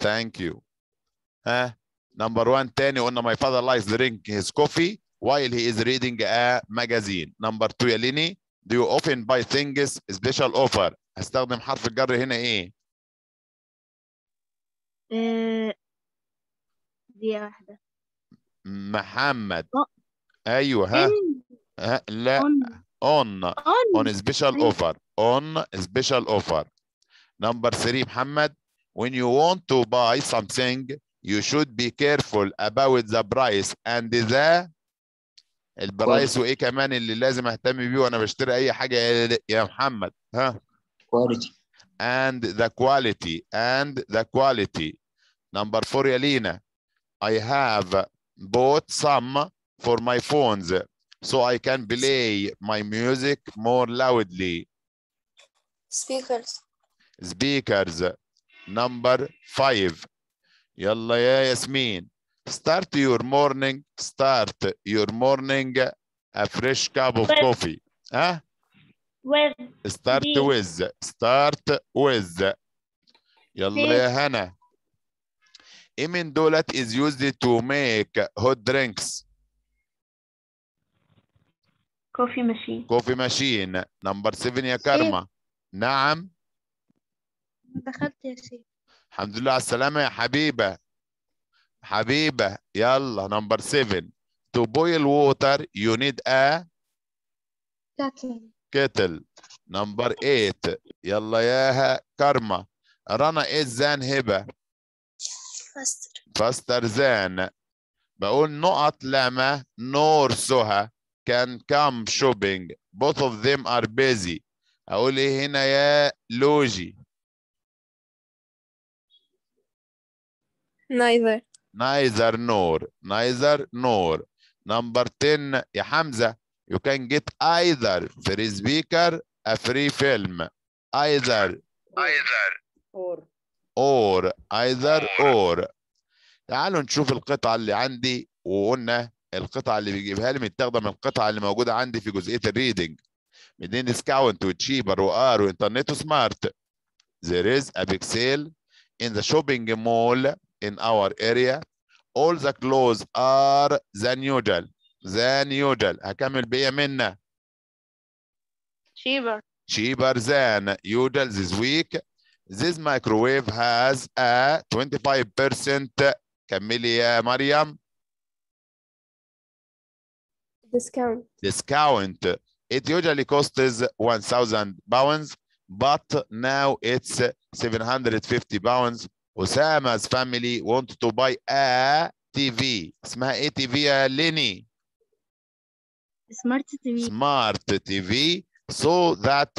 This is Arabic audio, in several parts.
Thank you. Uh, number one, تاني قلنا my father likes drink his coffee while he is reading a magazine Number two, يا ليني do you often buy things special offer استخدم حرف الجر هنا ايه دقيقة واحدة محمد ايوه ها, ها لا on on, on special offer on special offer number three, محمد when you want to buy something, you should be careful about the price and the البرايس وايه كمان اللي لازم اهتم بيه وانا بشتري اي حاجه يا محمد ها quality and the quality and the quality number 4 يا I have bought some for my phones so I can play my music more loudly speakers speakers number five. Yalla ya Yasmin. Start your morning, start your morning a fresh cup of with, coffee. Huh? With start the, with. Start with. yalla يا هنا. Imin dolat is used to make hot drinks. Coffee machine. Coffee machine. Number seven ya Karma. نعم. دخلت يا شيخ الحمد لله على السلامة يا حبيبة حبيبة يلا نمبر 7 to boil water you need a kettle kettle نمبر 8 يلا ياها كارما رنا إيه زان هبة faster faster زان بقول نقط لما نور سها can come shopping both of them are busy اقول ايه هنا يا لوجي neither neither nor neither nor number 10 يا حمزة you can get either free speaker a free film either either or or either or تعالوا نشوف القطعة اللي عندي وقلنا القطعة اللي بيجيبها لي متاخدة من القطعة اللي موجودة عندي في جزئية الريدنج منين ديسكاونت وتشيبر وار وانترنت وسمارت there is a big sale in the shopping mall in our area all the clothes are the noodle. the needle هكمل بيا منا cheaper cheaper than yodel this week this microwave has a 25% كملي يا مريم discount discount it usually costs 1000 pounds but now it's 750 pounds Osama's family want to buy a TV اسمها ايه TV يا ليني؟ سمارت TV Smart سمارت so that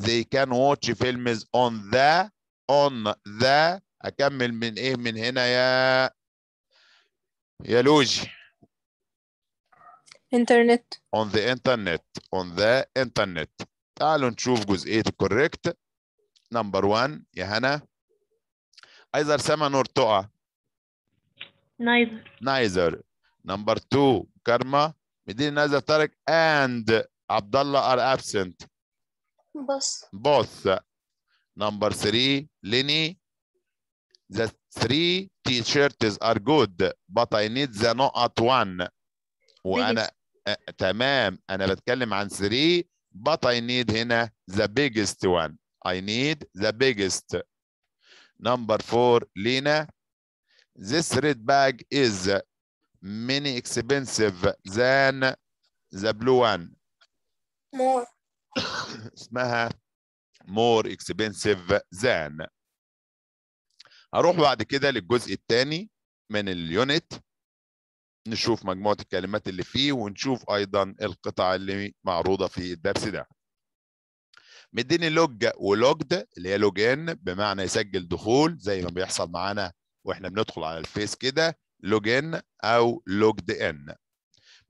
they can watch films on the on the اكمل من ايه من هنا يا يا لوجي انترنت on the internet on the internet تعالوا نشوف جزئيه الكوريكت نمبر 1 يا هنا either salmon or toa neither neither number two karma مدير نازل طارق and عبد are absent both both number three Lenny the three t-shirts are good but I need the not one وانا أه, تمام انا بتكلم عن 3 but I need هنا the biggest one I need the biggest Number four, Lena. This red bag is many expensive than the blue one. More. اسمها more expensive than. هروح بعد كده للجزء الثاني من اليونت نشوف مجموعة الكلمات اللي فيه ونشوف أيضا القطع اللي معروضة في الدرس ده مديني لوج ولوجد اللي هي لوجين بمعنى يسجل دخول زي ما بيحصل معانا واحنا بندخل على الفيس كده لوجين او لوجد ان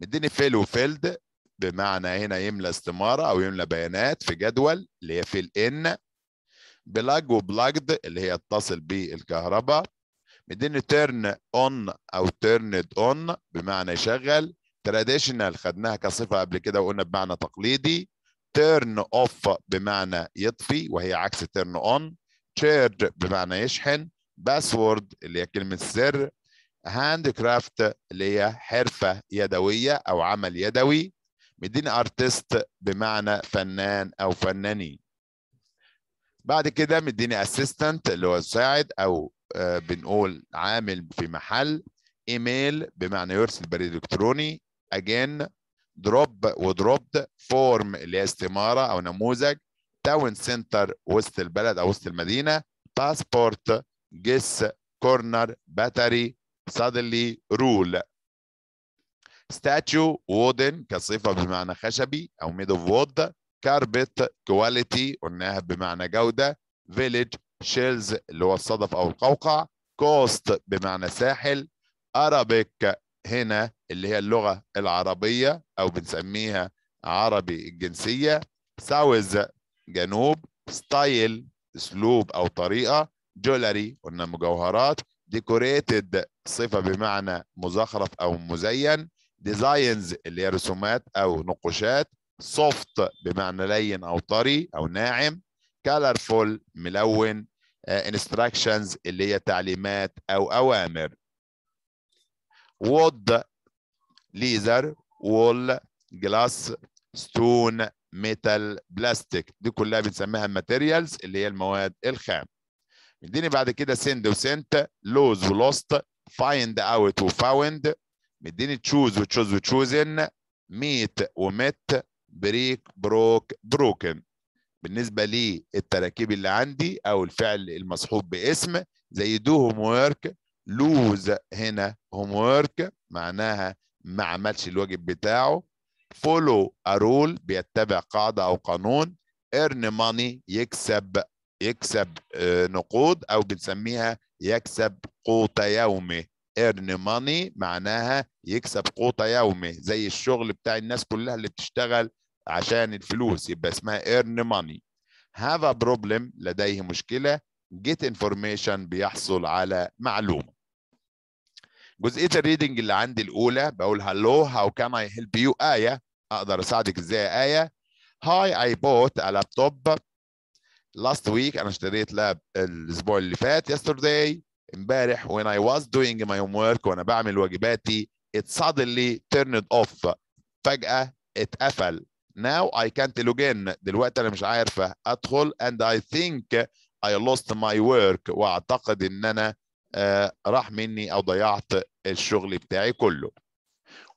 مديني فيل وفيلد بمعنى هنا يملى استماره او يملى بيانات في جدول اللي هي فيل ان بلاج وبلاجد اللي هي اتصل بالكهرباء مديني تيرن اون او تيرند اون بمعنى يشغل تراديشنال خدناها كصفه قبل كده وقلنا بمعنى تقليدي turn off بمعنى يطفي وهي عكس turn on charge بمعنى يشحن باسورد اللي هي كلمة سر هاند كرافت اللي هي حرفة يدوية أو عمل يدوي مدين ارتست بمعنى فنان أو فناني بعد كده مديني اسيستنت اللي هو مساعد او آه، بنقول عامل في محل ايميل بمعنى يرسل بريد الكتروني اجين دروب ودروبد فورم اللي هي استماره او نموذج تاون سنتر وسط البلد او وسط المدينه باسبورت جس كورنر باتري سادلي رول ستاتيو وودن كصفه بمعنى خشبي او ميد اوف وود كاربت كواليتي قلناها بمعنى جوده فيليج شيلز اللي هو الصدف او القوقع كوست بمعنى ساحل ارابيك هنا اللي هي اللغة العربية أو بنسميها عربي الجنسية ساوز جنوب ستايل اسلوب او طريقه جولري قلنا مجوهرات ديكوريتد صفه بمعنى مزخرف او مزين ديزاينز اللي هي رسومات او نقوشات سوفت بمعنى لين او طري او ناعم كالرفول ملون انستراكشنز آه، اللي هي تعليمات او اوامر وود ليزر وول جلاس ستون ميتال بلاستيك دي كلها بنسميها الماتيريالز اللي هي المواد الخام مديني بعد كده سند وسنت لوز ولوست فايند اوت وفاوند مديني تشوز وتشوز وتشوزن ميت ومت بريك بروك بروكن بالنسبة للتراكيب اللي عندي أو الفعل المصحوب باسم زي دوهم ويرك لوز هنا هوم ورك معناها ما عملش الواجب بتاعه فولو ارول بيتبع قاعده او قانون ايرن ماني يكسب يكسب آه، نقود او بنسميها يكسب قوت يومه ايرن ماني معناها يكسب قوت يومه زي الشغل بتاع الناس كلها اللي بتشتغل عشان الفلوس يبقى اسمها ايرن ماني هذا بروبلم لديه مشكله get information بيحصل على معلومه جزئيه الريدنج اللي عندي الاولى بقول هالو هاو كان اي هيلب يو ايه اقدر اساعدك ازاي يا ايه هاي اي بوت لابتوب لاست ويك انا اشتريت لاب الاسبوع اللي فات يسترداي امبارح when I was doing my homework وانا بعمل واجباتي it suddenly turned off فجأة اتقفل now I can't log in دلوقتي انا مش عارفة ادخل and I think I lost my work واعتقد ان انا راح مني او ضيعت الشغل بتاعي كله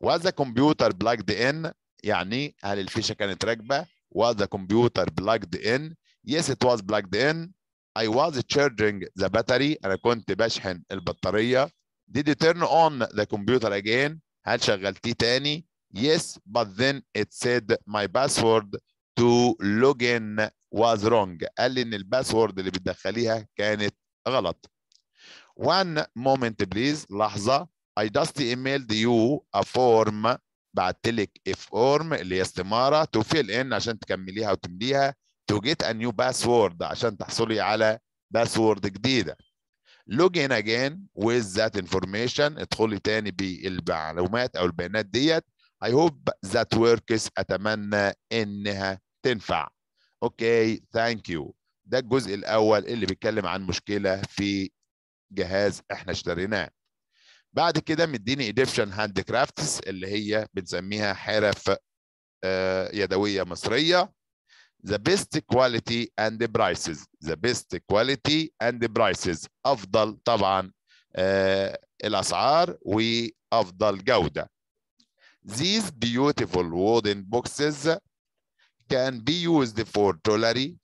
Was the computer plugged in؟ يعني هل الفيشه كانت راكبه Was the computer plugged in؟ Yes it was plugged in. I was charging the battery انا كنت بشحن البطاريه did you turn on the computer again هل شغلتيه تاني yes but then it said my password to login was wrong قال لي ان الباسورد اللي بتدخليها كانت غلط وان مومنت بليز لحظه I just emailed you a form بعت لك فورم اللي هي استماره to fill in عشان تكمليها وتمليها to get a new password عشان تحصلي على باسورد جديده log in again with that information ادخلي تاني بالمعلومات او البيانات ديت I hope that works اتمنى انها تنفع اوكي ثانك يو ده الجزء الاول اللي بيتكلم عن مشكله في جهاز احنا اشتريناه بعد كده مديني ايجيبشن هاند كرافتس اللي هي بنسميها حرف آه، يدويه مصريه the best quality and the prices the best quality and the prices افضل طبعا آه، الاسعار وافضل جوده these beautiful wooden boxes can be used for jewelry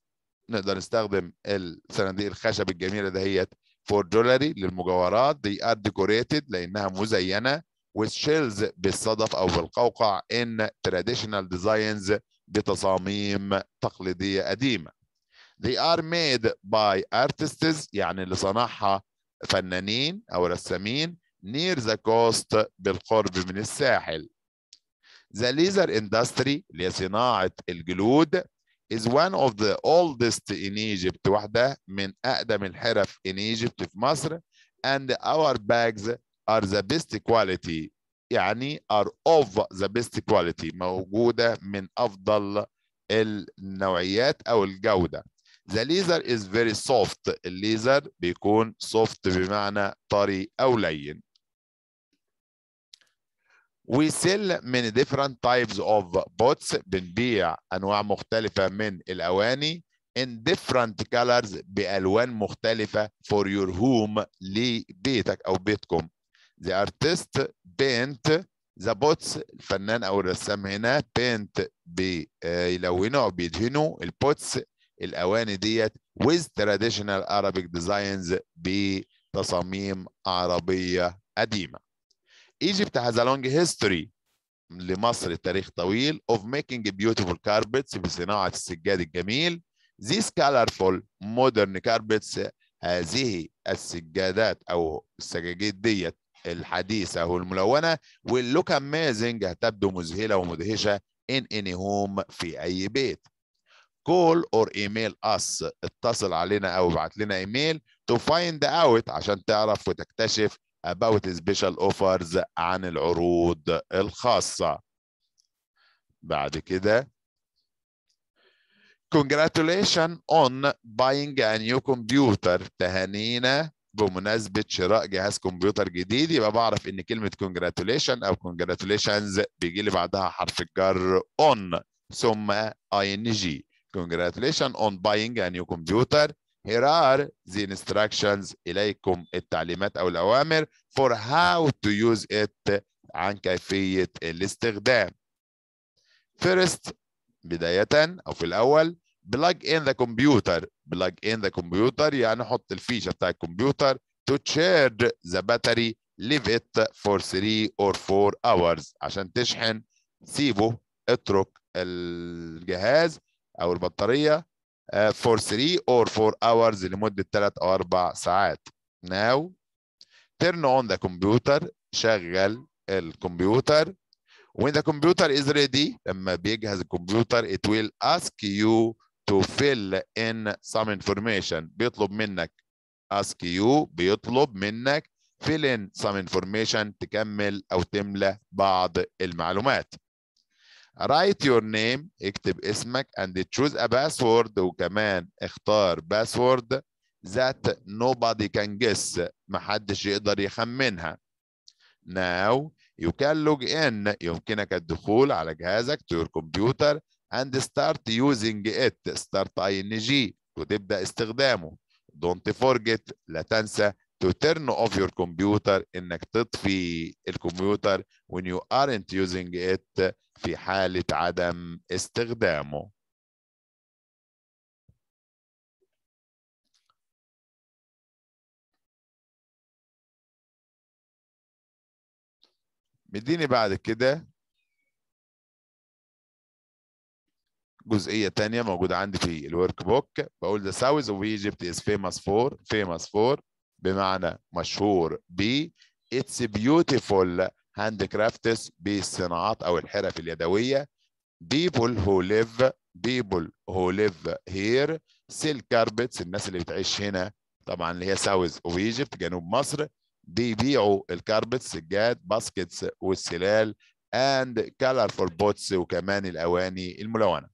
نقدر نستخدم الصناديق الخشب الجميله دهيت for jewelry للمجوهرات they are decorated لانها مزينه with shells بالصدف او بالقوقع in traditional designs بتصاميم تقليديه قديمه they are made by artists يعني اللي صنعها فنانين او رسامين near the coast بالقرب من الساحل The leather industry اللي هي صناعة الجلود is one of the oldest in Egypt واحدة من أقدم الحرف in Egypt في مصر and our bags are the best quality يعني are of the best quality موجودة من أفضل النوعيات أو الجودة The leather is very soft الليزر بيكون soft بمعنى طري أو لين We sell many different types of pots بنبيع أنواع مختلفة من الأواني in different colors بألوان مختلفة for your home لبيتك أو بيتكم. The artist paint the pots الفنان أو الرسام هنا paint بيلونه أو بيدهنه البوتس الأواني ديت with traditional Arabic designs بتصاميم عربية قديمة. Egypt has a long history لمصر تاريخ طويل of making beautiful carpets بصناعة السجاد الجميل these colorful modern carpets هذه السجادات أو السجاجيد ديت الحديثة والملونة will look amazing هتبدو مذهلة ومدهشة in any home في أي بيت call or email us اتصل علينا أو ابعت لنا إيميل to find out عشان تعرف وتكتشف about special offers عن العروض الخاصة بعد كده congratulations on buying a new computer تهانينا بمناسبة شراء جهاز كمبيوتر جديد يبقى بعرف ان كلمة congratulations او congratulations بيجي لي بعدها حرف الجر on ثم ing congratulations on buying a new computer Here are the instructions إليكم التعليمات أو الأوامر for how to use it عن كيفية الاستخدام. First بداية أو في الأول plug in the computer plug in the computer يعني حط الفيشة بتاع الكمبيوتر to charge the battery leave it for 3 or 4 hours عشان تشحن سيبه اترك الجهاز أو البطارية for 3 or 4 hours لمدة 3 أو 4 ساعات. Now turn on the computer شغل الكمبيوتر. When the computer is ready لما بيجهز الكمبيوتر it will ask you to fill in some information بيطلب منك ask you بيطلب منك fill in some information تكمل أو تملى بعض المعلومات. write your name اكتب اسمك and choose a password وكمان اختار password that nobody can guess محدش يقدر يخمنها now you can log in يمكنك الدخول على جهازك to your computer and start using it start ing وتبدأ استخدامه don't forget لا تنسى to turn off your computer انك تطفي الكمبيوتر when you aren't using it في حالة عدم استخدامه. مديني بعد كده جزئية تانية موجودة عندي في الورك بوك بقول the south of Egypt is famous for famous for بمعنى مشهور ب اتس بيوتيفول هاند كرافتس بالصناعات او الحرف اليدويه بيبول هو ليف بيبول هو ليف هير سيل كاربتس الناس اللي بتعيش هنا طبعا اللي هي ساوث اوف ايجيبت جنوب مصر بيبيعوا الكاربتس سجاد باسكتس والسلال and colorful بوتس وكمان الاواني الملونه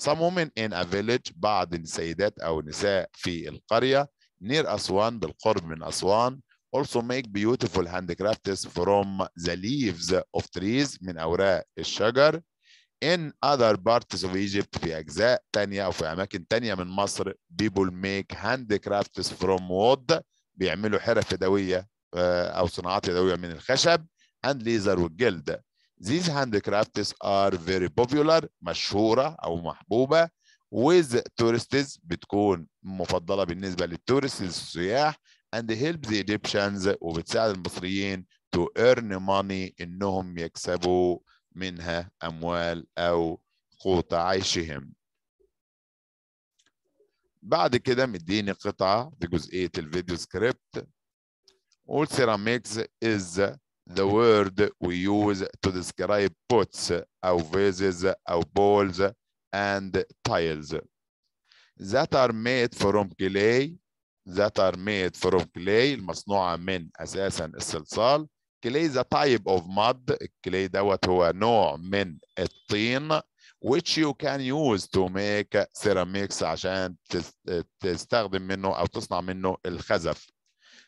some women in a village بعض السيدات او النساء في القريه near أسوان بالقرب من أسوان also make beautiful handcrafts from the leaves of trees من أوراق الشجر in other parts of Egypt في أجزاء تانية أو في أماكن تانية من مصر people make handcrafts from wood بيعملوا حرف يدوية أو صناعات يدوية من الخشب and leather والجلد these handcrafts are very popular مشهورة أو محبوبة with tourists بتكون مفضله بالنسبه للتورست السياح and help the Egyptians وبتساعد المصريين to earn money انهم يكسبوا منها اموال او قوت عيشهم. بعد كده مديني قطعه في جزئيه الفيديو سكريبت All ceramics is the word we use to describe pots أو vases أو bowls and tiles that are made from clay that are made from clay المصنوعة من أساسا الصلصال clay is a type of mud clay دوت هو نوع من الطين which you can use to make ceramics عشان تستخدم منه أو تصنع منه الخزف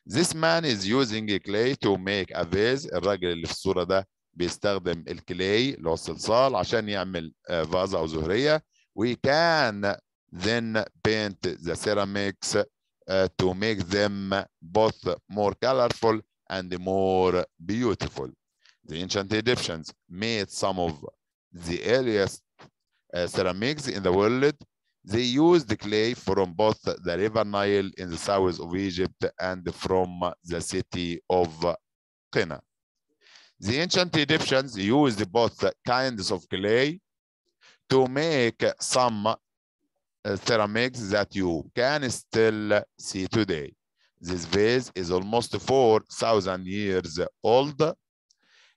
This man is using clay to make a vase الراجل اللي في الصورة ده بيستخدم الكلي اللي هو الصلصال عشان يعمل فازة أو زهرية we can then paint the ceramics to make them both more colorful and more beautiful. The ancient Egyptians made some of the earliest uh, ceramics in the world. They used clay from both the River Nile in the south of Egypt and from the city of Qina. The ancient Egyptians used both kinds of clay to make some uh, ceramics that you can still see today. This vase is almost 4,000 years old.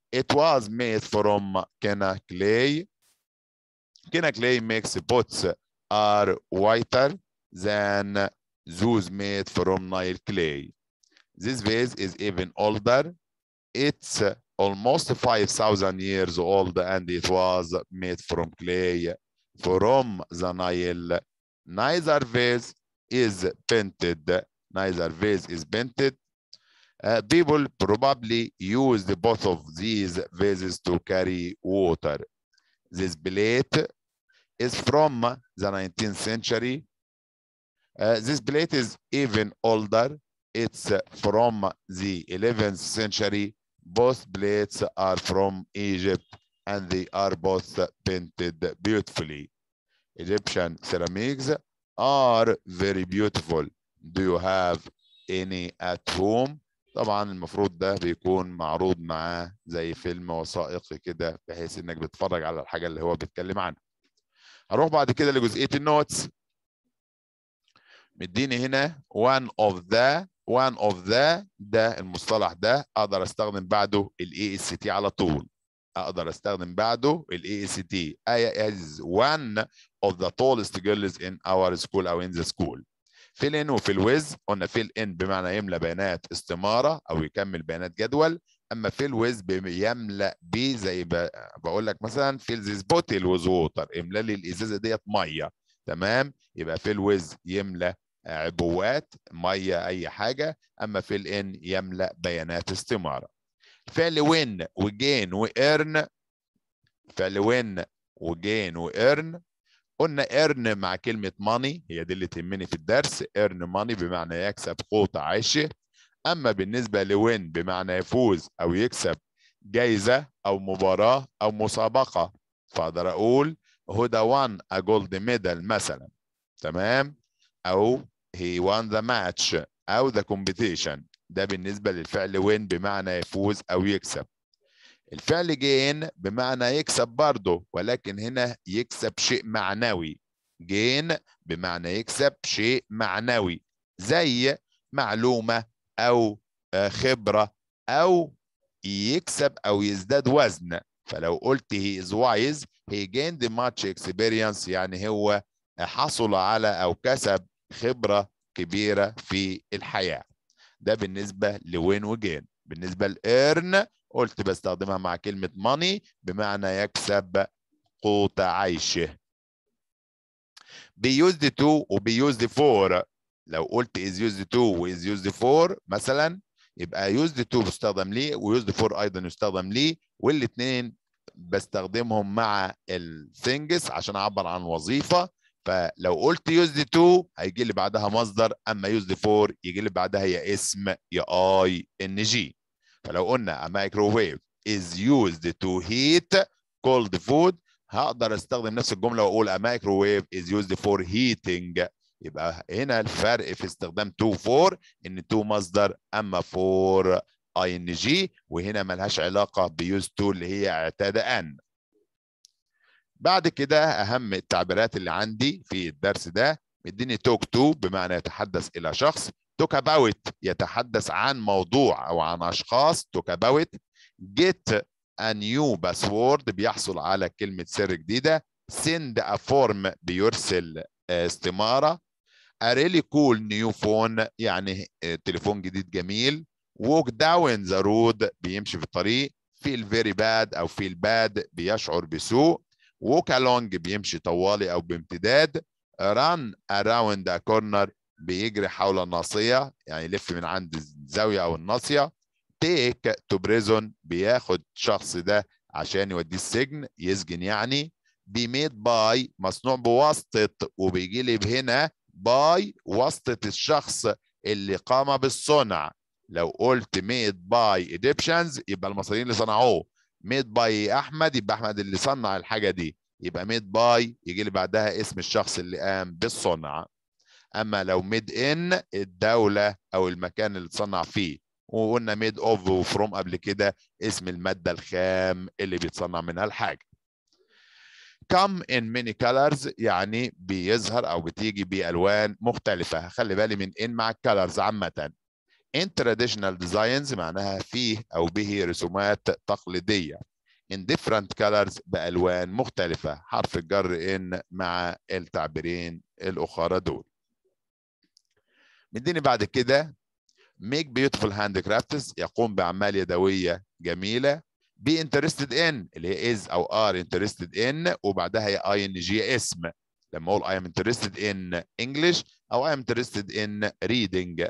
It was made from Kena clay. Kena clay makes pots are whiter than those made from Nile clay. This vase is even older. Its almost 5,000 years old and it was made from clay from the Nile. Neither vase is painted. Neither vase is painted. Uh, people probably used both of these vases to carry water. This plate is from the 19th century. Uh, this plate is even older. It's from the 11th century Both plates are from Egypt and they are both painted beautifully. Egyptian ceramics are very beautiful. Do you have any at home? طبعا المفروض ده بيكون معروض معاه زي فيلم وثائقي كده بحيث انك بتتفرج على الحاجه اللي هو بيتكلم عنها. هروح بعد كده لجزئيه النوتس. مديني هنا one of the one of the ده المصطلح ده اقدر استخدم بعده الاي اس تي على طول اقدر استخدم بعده الاي اس تي اي از وان اوف ذا تولست جيرلز ان اور سكول او ان ذا سكول فيل ان وفي الويز قلنا فيل ان بمعنى يملى بيانات استماره او يكمل بيانات جدول اما في الويز بيملا بيه زي بقول لك مثلا في ذيس بوتل ويز ووتر املا لي الازازه ديت ميه تمام يبقى في الويز يملى عبوات ميه اي حاجه اما في الان يملا بيانات استماره فعل وين وجين وارن فعل وين وجين وارن قلنا ارن مع كلمه ماني هي دي اللي تهمني في الدرس ارن ماني بمعنى يكسب قوت عيشه اما بالنسبه لوين بمعنى يفوز او يكسب جايزه او مباراه او مسابقه فاقدر اقول هدى وان ا جولد ميدال مثلا تمام او he won the match أو the competition ده بالنسبة للفعل win بمعنى يفوز أو يكسب الفعل gain بمعنى يكسب برضه ولكن هنا يكسب شيء معنوي gain بمعنى يكسب شيء معنوي زي معلومة أو آه، خبرة أو يكسب أو يزداد وزن فلو قلت he is wise he gained much experience يعني هو حصل على أو كسب خبرة كبيرة في الحياة ده بالنسبة لوين وجين بالنسبة لإيرن قلت بستخدمها مع كلمة ماني بمعنى يكسب قوت عيشه بيوزد تو وبيوزد فور لو قلت از يوزد تو واز يوزد فور مثلا يبقى يوزد تو بيستخدم ليه ويوزد فور ايضا يستخدم ليه والاثنين بستخدمهم مع الثينجز عشان اعبر عن وظيفه فلو قلت يوز دي 2 هيجي لي بعدها مصدر اما يوز دي 4 يجي لي بعدها يا اسم يا اي ان جي فلو قلنا a microwave is used to heat cold food هقدر استخدم نفس الجمله واقول a microwave is used for heating يبقى هنا الفرق في استخدام 2 4 ان 2 مصدر اما 4 اي ان جي وهنا ملهاش علاقه بيوز 2 اللي هي اعتاد ان بعد كده اهم التعبيرات اللي عندي في الدرس ده مديني توك تو بمعنى يتحدث الى شخص توك اباوت يتحدث عن موضوع او عن اشخاص توك اباوت جيت ا نيو باسورد بيحصل على كلمه سر جديده سند ا فورم بيرسل آه، استماره ا ريلي كول نيو فون يعني آه، تليفون جديد جميل ووك داون ذا رود بيمشي في الطريق فيل فيري باد او فيل باد بيشعر بسوء ووك along بيمشي طوالي او بامتداد run around the corner بيجري حول الناصيه يعني يلف من عند الزاويه او الناصيه take to prison بياخد الشخص ده عشان يوديه السجن يسجن يعني be made by مصنوع بواسطه وبيجي لي هنا باي واسطه الشخص اللي قام بالصنع لو قلت made by Egyptians يبقى المصريين اللي صنعوه ميد باي احمد يبقى احمد اللي صنع الحاجه دي يبقى ميد باي يجي لي بعدها اسم الشخص اللي قام بالصنع اما لو ميد ان الدوله او المكان اللي اتصنع فيه وقلنا ميد اوف وفروم قبل كده اسم الماده الخام اللي بيتصنع منها الحاجه come in many colors يعني بيظهر او بتيجي بالوان مختلفه خلي بالي من ان مع الكالرز عامه In traditional designs معناها فيه أو به رسومات تقليدية in different colors بألوان مختلفة حرف الجر إن مع التعبيرين الأخرى دول مديني بعد كده make beautiful handcrafts يقوم بأعمال يدوية جميلة be interested in اللي هي is أو are interested in وبعدها هي ing اسم لما أقول I am interested in English أو I am interested in reading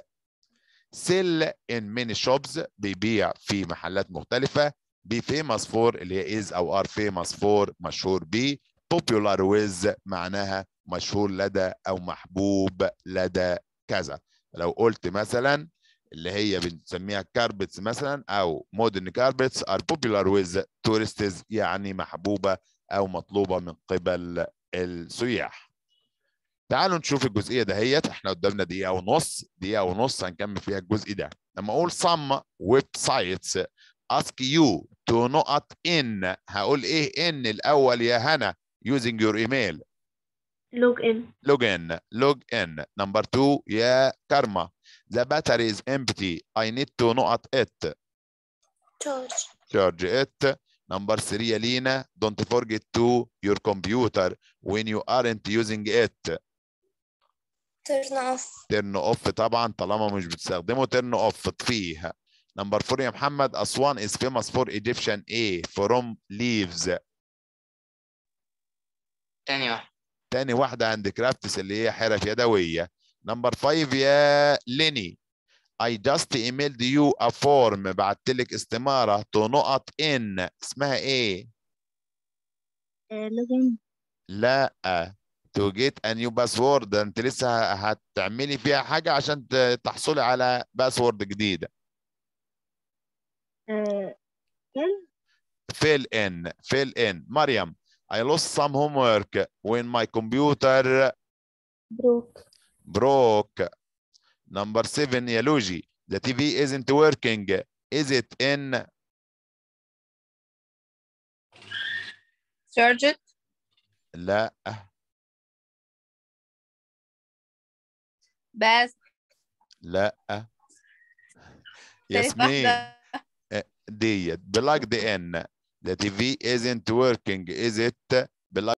سيل ان ميني شوبز بيبيع في محلات مختلفه بي فيمس فور اللي هي از او ار فيمس فور مشهور بي popular with معناها مشهور لدى او محبوب لدى كذا لو قلت مثلا اللي هي بنسميها كاربتس مثلا او مودرن كاربتس ار popular with tourists يعني محبوبه او مطلوبه من قبل السياح تعالوا نشوف الجزئيه دهيت احنا قدامنا دقيقه ونص دقيقه ونص هنكمل فيها الجزء ده لما اقول some websites ask you to not in هقول ايه ان الاول يا هنا using your email log in log in log in number two يا كارما the battery is empty I need to not it charge charge it Number three, Alina, don't forget to your computer when you aren't using it. ترن اوف ترن اوف طبعا طالما مش بتستخدمه ترن اوف اطفيها نمبر 4 يا محمد اسوان is famous for Egyptian A from leaves تاني واحدة تاني واحدة عند كرافتس اللي هي حرف يدوية نمبر 5 يا ليني I just emailed you a form بعت لك استمارة to نقط in اسمها ايه؟ آه، لازم لا to get a new password انت لسه هتعملي فيها حاجه عشان تحصلي على باسورد جديده fill in fill in مريم I lost some homework when my computer broke broke number seven يا لوجي the TV isn't working is it in charge it لا بس لا ياسمين ديت بلاك دي ان the TV isn't working is it بلاك